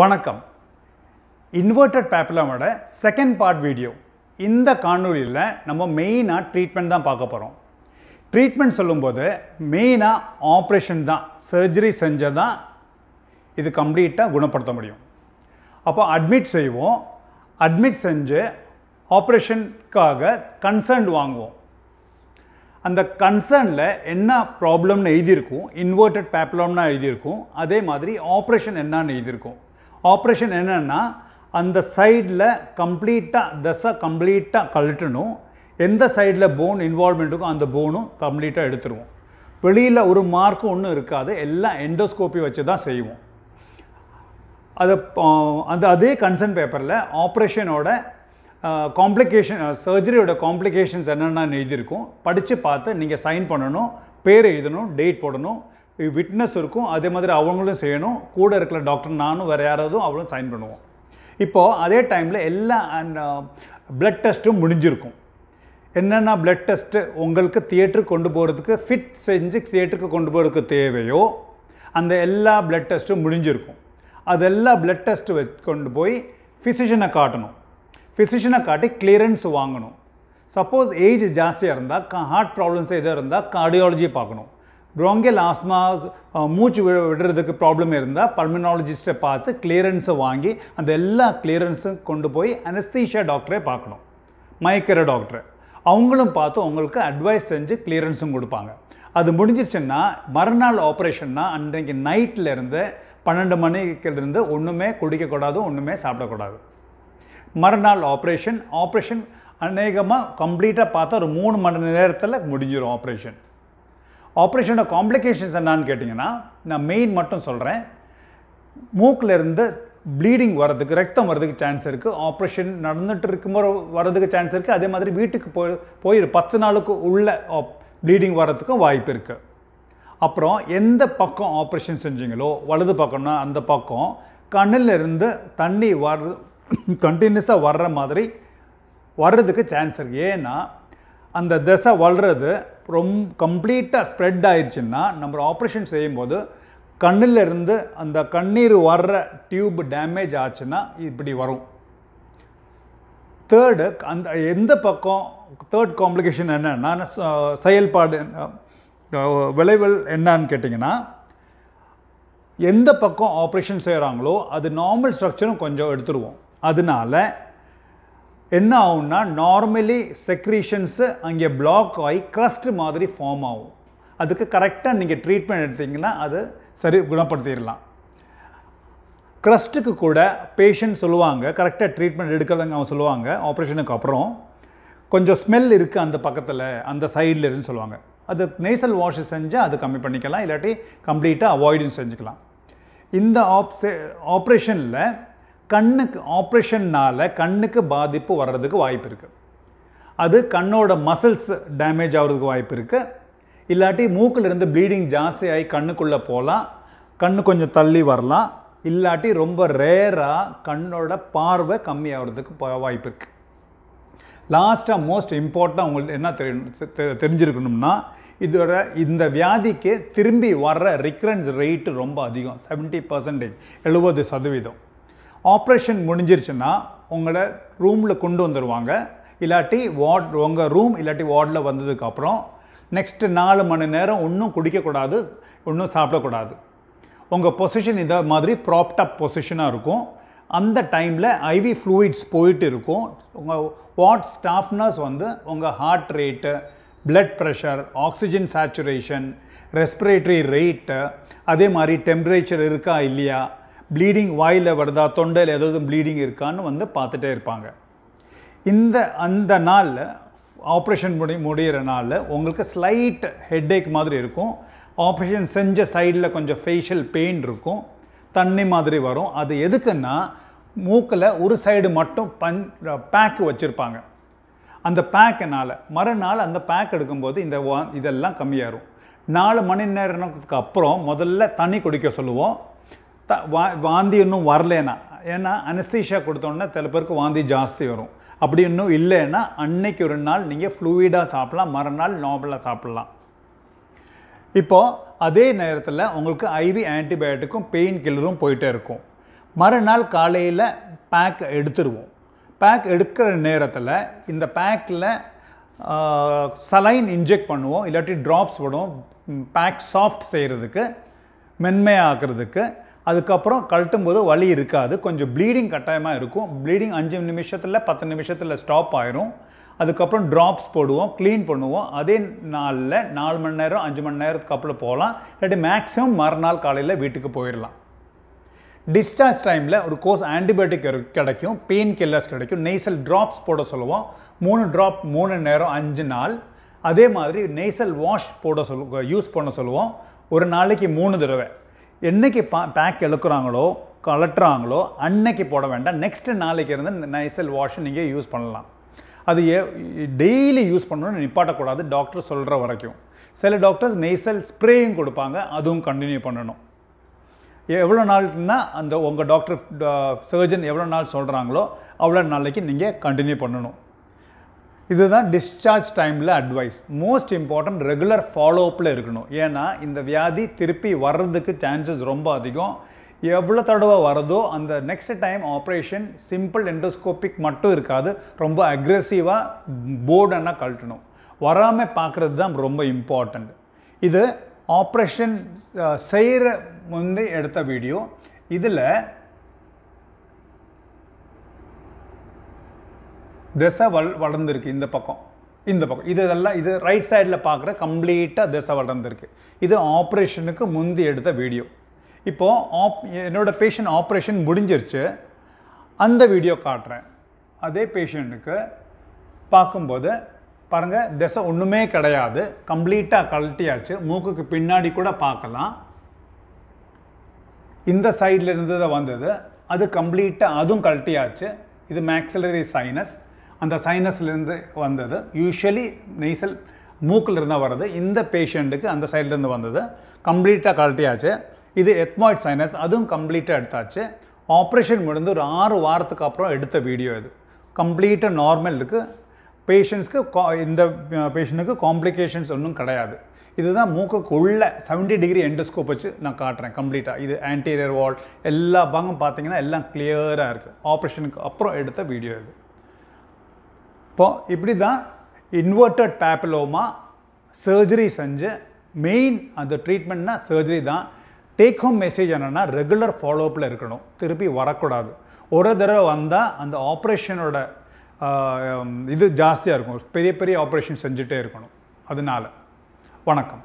வணக்கம் இன்வெர்டட் பேப்பிலாமோட second part video இந்த காணொலியில் நம்ம மெயினாக ட்ரீட்மெண்ட் தான் பார்க்க போகிறோம் ட்ரீட்மெண்ட் சொல்லும்போது மெயினாக ஆப்ரேஷன் தான் சர்ஜரி செஞ்சால் தான் இது கம்ப்ளீட்டாக குணப்படுத்த முடியும் அப்போ அட்மிட் செய்வோம் அட்மிட் செஞ்சு ஆப்ரேஷனுக்காக கன்சர்ன் வாங்குவோம் அந்த கன்சர்னில் என்ன ப்ராப்ளம்னு எழுதியிருக்கும் இன்வெர்டட் பேப்ளம்னா எழுதியிருக்கும் அதே மாதிரி ஆப்ரேஷன் என்னன்னு எழுதியிருக்கும் ஆப்ரேஷன் என்னென்னா அந்த சைடில் கம்ப்ளீட்டாக தசை கம்ப்ளீட்டாக கழட்டணும் எந்த சைடில் போன் இருக்கும் அந்த போனும் கம்ப்ளீட்டாக எடுத்துருவோம் வெளியில் ஒரு மார்க்கும் ஒன்றும் இருக்காது எல்லாம் எண்டோஸ்கோப்பி வச்சு தான் செய்வோம் அதை அந்த அதே கன்சர்ன் பேப்பரில் ஆப்ரேஷனோட காம்ப்ளிகேஷன் சர்ஜரியோட காம்ப்ளிகேஷன்ஸ் என்னென்னு எழுதியிருக்கும் படித்து பார்த்து நீங்கள் சைன் பண்ணணும் பேர் எழுதணும் டேட் போடணும் விட்னஸ் இருக்கும் அதே மாதிரி அவங்களும் செய்யணும் கூட இருக்கிற டாக்டர் நானும் வேறு யாராவதும் அவளும் சைன் பண்ணுவோம் இப்போது அதே டைமில் எல்லா ப்ளட் டெஸ்ட்டும் முடிஞ்சிருக்கும் என்னென்ன ப்ளட் டெஸ்ட்டு உங்களுக்கு தியேட்டருக்கு கொண்டு போகிறதுக்கு ஃபிட் செஞ்சு தியேட்டருக்கு கொண்டு போகிறதுக்கு தேவையோ அந்த எல்லா ப்ளட் டெஸ்ட்டும் முடிஞ்சிருக்கும் அதெல்லாம் ப்ளட் டெஸ்ட்டு வச்சு கொண்டு போய் ஃபிசிஷியனை காட்டணும் ஃபிசிஷியனை காட்டி கிளியரன்ஸ் வாங்கணும் சப்போஸ் ஏஜ் ஜாஸ்தியாக இருந்தால் ஹார்ட் ப்ராப்ளம்ஸ் எதாக இருந்தால் கார்டியாலஜி பார்க்கணும் ப்ரோங்கியல் ஆஸ்மா uh, மூச்சு விடுறதுக்கு ப்ராப்ளம் இருந்தால் பல்மனாலஜிஸ்ட்டை பார்த்து கிளியரன்ஸை வாங்கி அந்த எல்லா கிளியரன்ஸும் கொண்டு போய் அனஸ்தீஷா டாக்டரை பார்க்கணும் மயக்கிற டாக்டரை அவங்களும் பார்த்து உங்களுக்கு அட்வைஸ் செஞ்சு கிளியரன்ஸும் கொடுப்பாங்க அது முடிஞ்சிருச்சுன்னா மறுநாள் ஆப்ரேஷன்னா அன்றைக்கு இருந்து பன்னெண்டு மணிக்கிலிருந்து ஒன்றுமே குடிக்கக்கூடாது ஒன்றுமே சாப்பிடக்கூடாது மறுநாள் ஆப்ரேஷன் ஆப்ரேஷன் அநேகமாக கம்ப்ளீட்டாக பார்த்தா ஒரு மூணு மணி நேரத்தில் முடிஞ்சிடும் ஆப்ரேஷன் ஆப்ரேஷனோட காம்ப்ளிகேஷன்ஸ் என்னான்னு கேட்டிங்கன்னா நான் மெயின் மட்டும் சொல்கிறேன் மூக்கிலேருந்து ப்ளீடிங் வர்றதுக்கு ரத்தம் வர்றதுக்கு சான்ஸ் இருக்குது ஆப்ரேஷன் நடந்துகிட்டு இருக்கும்போது வர்றதுக்கு சான்ஸ் இருக்குது அதே மாதிரி வீட்டுக்கு போய் போய் பத்து நாளுக்கு உள்ள ப்ளீடிங் வர்றதுக்கும் வாய்ப்பு இருக்குது அப்புறம் எந்த பக்கம் ஆப்ரேஷன் செஞ்சீங்களோ வலது பக்கம்னா அந்த பக்கம் கண்ணிலிருந்து தண்ணி வர்றது கண்டினியூஸாக வர்ற மாதிரி வர்றதுக்கு சான்ஸ் இருக்குது ஏன்னா அந்த திசை வளர்றது ரொம்ப கம்ப்ளீட்டாக ஸ்ப்ரெட் ஆயிடுச்சுன்னா நம்ம ஆப்ரேஷன் செய்யும்போது கண்ணிலிருந்து அந்த கண்ணீர் வர்ற டியூப் டேமேஜ் ஆச்சுன்னா இப்படி வரும் தேர்டு அந்த எந்த பக்கம் தேர்ட் காம்ப்ளிகேஷன் என்னென்னா செயல்பாடு விளைவுகள் என்னன்னு கேட்டிங்கன்னா எந்த பக்கம் ஆப்ரேஷன் செய்கிறாங்களோ அது நார்மல் ஸ்ட்ரக்சரும் கொஞ்சம் எடுத்துருவோம் அதனால என்ன ஆகும்னா நார்மலி செக்ரீஷன்ஸு அங்கே பிளாக் ஆகி க்ரஸ்ட் மாதிரி ஃபார்ம் ஆகும் அதுக்கு கரெக்டாக நீங்கள் ட்ரீட்மெண்ட் எடுத்திங்கன்னா அது சரி குணப்படுத்திடலாம் க்ரஸ்ட்டுக்கு கூட பேஷண்ட் சொல்லுவாங்க கரெக்டாக ட்ரீட்மெண்ட் எடுக்கிறதுங்க அவங்க சொல்லுவாங்க ஆப்ரேஷனுக்கு அப்புறம் கொஞ்சம் ஸ்மெல் இருக்குது அந்த பக்கத்தில் அந்த சைடில் இருக்குன்னு சொல்லுவாங்க அது நேசல் வாஷ் செஞ்சால் அது கம்மி பண்ணிக்கலாம் இல்லாட்டி கம்ப்ளீட்டாக அவாய்டுன்னு செஞ்சுக்கலாம் இந்த ஆப்ஸே ஆப்ரேஷனில் கண்ணுக்கு ஆப்ரேஷன்னால் கண்ணுக்கு பாதிப்பு வர்றதுக்கு வாய்ப்பு இருக்குது அது கண்ணோட மசில்ஸ் டேமேஜ் ஆகிறதுக்கு வாய்ப்பு இருக்குது இல்லாட்டி மூக்கிலிருந்து ப்ளீடிங் ஜாஸ்தியாகி கண்ணுக்குள்ளே போகலாம் கண்ணு கொஞ்சம் தள்ளி வரலாம் இல்லாட்டி ரொம்ப ரேராக கண்ணோட பார்வை ஆகிறதுக்கு வாய்ப்பு இருக்குது லாஸ்ட்டாக மோஸ்ட் இம்பார்ட்டண்ட்டாக உங்களுக்கு என்ன தெரியணும் தெரிஞ்சிருக்கணும்னா இதோட இந்த வியாதிக்கு திரும்பி வர்ற ரிக்ரன்ஸ் ரேட்டு ரொம்ப அதிகம் செவன்ட்டி பர்சன்டேஜ் எழுபது சதவீதம் ஆப்ரேஷன் முடிஞ்சிருச்சுன்னா உங்களை ரூமில் கொண்டு வந்துடுவாங்க இல்லாட்டி வார்ட் உங்கள் ரூம் இல்லாட்டி வார்டில் வந்ததுக்கப்புறம் நெக்ஸ்ட்டு நாலு மணி நேரம் ஒன்றும் குடிக்கக்கூடாது ஒன்றும் சாப்பிடக்கூடாது உங்கள் பொசிஷன் இதை மாதிரி ப்ராப்டப் பொசிஷனாக இருக்கும் அந்த டைமில் ஐவி ஃப்ளூயிட்ஸ் போயிட்டு இருக்கும் உங்கள் வார்ட் ஸ்டாஃப்னஸ் வந்து உங்கள் heart rate blood pressure oxygen saturation respiratory rate அதே மாதிரி டெம்பரேச்சர் இருக்கா இல்லையா ப்ளீடிங் வாயில் வருதா தொண்டையில் ஏதாவது ப்ளீடிங் இருக்கான்னு வந்து பார்த்துட்டே இருப்பாங்க இந்த அந்த நாளில் ஆப்ரேஷன் முடி முடிகிற நாளில் உங்களுக்கு ஸ்லைட் ஹெட்டேக் மாதிரி இருக்கும் ஆப்ரேஷன் செஞ்ச சைடில் கொஞ்சம் ஃபேஷியல் பெயின் இருக்கும் தண்ணி மாதிரி வரும் அது எதுக்குன்னா மூக்கில் ஒரு சைடு மட்டும் பன் பேக்கு வச்சுருப்பாங்க அந்த பேக்கினால் மறுநாள் அந்த பேக் எடுக்கும்போது இந்த இதெல்லாம் கம்மியாகும் நாலு மணி நேரத்துக்கு அப்புறம் முதல்ல தண்ணி குடிக்க சொல்லுவோம் த வா வாந்தி இன்னும் வரலேனா ஏன்னா அனஸ்தீஷா கொடுத்தோன்னா சில பேருக்கு வாந்தி ஜாஸ்தி வரும் அப்படி இன்னும் இல்லைன்னா அன்னைக்கு ஒரு நாள் நீங்கள் ஃப்ளூயிடாக சாப்பிட்லாம் மறுநாள் நார்மலாக சாப்பிட்லாம் இப்போது அதே நேரத்தில் உங்களுக்கு ஐவி ஆன்டிபயோட்டிக்கும் பெயின் கில்லரும் போயிட்டே இருக்கும் மறுநாள் காலையில் பேக் எடுத்துருவோம் பேக் எடுக்கிற நேரத்தில் இந்த பேக்கில் சலைன் இன்ஜெக்ட் பண்ணுவோம் இல்லாட்டி ட்ராப்ஸ் விடும் பேக் சாஃப்ட் செய்கிறதுக்கு மென்மையாக்குறதுக்கு அதுக்கப்புறம் கழட்டும் போது வலி இருக்காது கொஞ்சம் ப்ளீடிங் கட்டாயமாக இருக்கும் ப்ளீடிங் அஞ்சு நிமிஷத்தில் பத்து நிமிஷத்தில் ஸ்டாப் ஆயிரும் அதுக்கப்புறம் ட்ராப்ஸ் போடுவோம் க்ளீன் பண்ணுவோம் அதே நாளில் நாலு மணி நேரம் அஞ்சு மணி நேரத்துக்கு அப்புறம் போகலாம் இல்லாட்டி மேக்ஸிமம் மறுநாள் காலையில் வீட்டுக்கு போயிடலாம் டிஸ்சார்ஜ் டைமில் ஒரு கோர்ஸ் ஆன்டிபயோட்டிக் கிடைக்கும் பெயின் கில்லர்ஸ் கிடைக்கும் நெய்சல் ட்ராப்ஸ் போட சொல்லுவோம் மூணு ட்ராப் மூணு நேரம் அஞ்சு நாள் அதே மாதிரி நெய்சல் வாஷ் போட சொல் யூஸ் பண்ண சொல்லுவோம் ஒரு நாளைக்கு மூணு தடவை என்றைக்கு பா பேக் இழுக்கிறாங்களோ கலட்டுறாங்களோ அன்னைக்கு போட வேண்டாம் நெக்ஸ்ட் நாளைக்கு இருந்து நைசல் வாஷ் நீங்கள் யூஸ் பண்ணலாம் அது டெய்லி யூஸ் பண்ணணும்னு நிப்பாட்டக்கூடாது டாக்டர் சொல்கிற வரைக்கும் சில டாக்டர்ஸ் நெய்சல் ஸ்ப்ரேயும் கொடுப்பாங்க அதுவும் கண்டினியூ பண்ணணும் எவ்வளோ நாள்னா அந்த உங்கள் டாக்டர் சர்ஜன் எவ்வளோ நாள் சொல்கிறாங்களோ அவ்வளோ நாளைக்கு நீங்கள் கண்டினியூ பண்ணணும் இதுதான் டிஸ்சார்ஜ் டைமில் அட்வைஸ் மோஸ்ட் இம்பார்ட்டன்ட் ரெகுலர் ஃபாலோஅப்பில் இருக்கணும் ஏன்னா இந்த வியாதி திருப்பி வர்றதுக்கு சான்சஸ் ரொம்ப அதிகம் எவ்வளோ தடவை வரதோ அந்த next time operation simple endoscopic மட்டும் இருக்காது ரொம்ப அக்ரெசிவாக போர்டனாக கழட்டணும் வராமல் பார்க்குறது தான் ரொம்ப இம்பார்ட்டண்ட் இது ஆப்ரேஷன் செய்கிற முந்தைய எடுத்த வீடியோ இதில் திசை வள் வளர்ந்துருக்கு இந்த பக்கம் இந்த பக்கம் இது இதெல்லாம் இது ரைட் சைடில் பார்க்குற கம்ப்ளீட்டாக திசை வளர்ந்துருக்கு இது ஆப்ரேஷனுக்கு முந்தி எடுத்த வீடியோ இப்போது ஆப் என்னோடய பேஷண்ட் ஆப்ரேஷன் முடிஞ்சிருச்சு அந்த வீடியோ காட்டுறேன் அதே பேஷண்ட்டுக்கு பார்க்கும்போது பாருங்கள் திசை ஒன்றுமே கிடையாது கம்ப்ளீட்டாக கழட்டியாச்சு மூக்குக்கு பின்னாடி கூட பார்க்கலாம் இந்த சைடில் இருந்து தான் வந்தது அது கம்ப்ளீட்டாக அதுவும் கழட்டியாச்சு இது மேக்ஸிலரி சைனஸ் அந்த சைனஸ்லேருந்து வந்தது யூஸ்வலி நெய்சல் மூக்கில் இருந்தால் வர்றது இந்த பேஷண்ட்டுக்கு அந்த சைட்லேருந்து வந்தது கம்ப்ளீட்டாக கழட்டியாச்சு இது எத்மாய்ட் சைனஸ் அதுவும் கம்ப்ளீட்டாக எடுத்தாச்சு ஆப்ரேஷன் முடிந்து ஒரு ஆறு வாரத்துக்கு அப்புறம் எடுத்த வீடியோ இது கம்ப்ளீட்டாக நார்மல் இருக்குது பேஷண்ட்ஸ்க்கு கா இந்த பேஷண்ட்டுக்கு காம்ப்ளிகேஷன்ஸ் ஒன்றும் கிடையாது இதுதான் மூக்குக்கு உள்ள செவன்ட்டி டிகிரி எண்டோஸ்கோப் வச்சு நான் காட்டுறேன் கம்ப்ளீட்டாக இது ஆன்டீரியர் வால் எல்லா பாகம் பார்த்தீங்கன்னா எல்லாம் கிளியராக இருக்குது ஆப்ரேஷனுக்கு அப்புறம் எடுத்த வீடியோ இது இப்போ இப்படி தான் இன்வெர்டட் பேப்பிலோமா சர்ஜரி செஞ்சு மெயின் அந்த ட்ரீட்மெண்ட்னா சர்ஜரி தான் டேக் ஹோம் மெசேஜ் என்னென்னா ரெகுலர் ஃபாலோஅப்பில் இருக்கணும் திருப்பி வரக்கூடாது ஒரு தடவை வந்தால் அந்த ஆப்ரேஷனோட இது ஜாஸ்தியாக இருக்கும் பெரிய பெரிய ஆப்ரேஷன் செஞ்சுட்டே இருக்கணும் அதனால் வணக்கம்